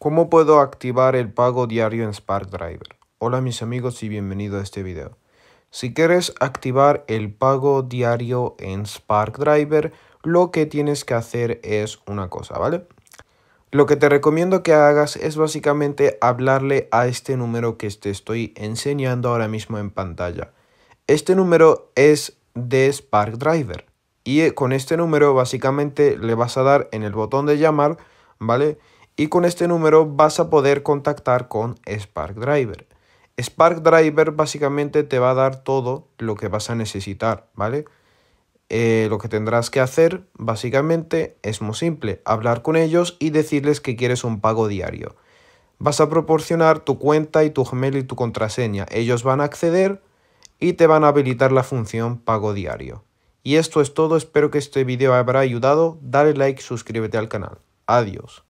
¿Cómo puedo activar el pago diario en Spark Driver? Hola mis amigos y bienvenido a este video. Si quieres activar el pago diario en Spark Driver, lo que tienes que hacer es una cosa, ¿vale? Lo que te recomiendo que hagas es básicamente hablarle a este número que te estoy enseñando ahora mismo en pantalla. Este número es de Spark Driver y con este número básicamente le vas a dar en el botón de llamar, ¿vale? y con este número vas a poder contactar con Spark Driver. Spark Driver básicamente te va a dar todo lo que vas a necesitar, ¿vale? Eh, lo que tendrás que hacer básicamente es muy simple, hablar con ellos y decirles que quieres un pago diario. Vas a proporcionar tu cuenta y tu Gmail y tu contraseña. Ellos van a acceder y te van a habilitar la función pago diario. Y esto es todo, espero que este video habrá ayudado. Dale like, suscríbete al canal. Adiós.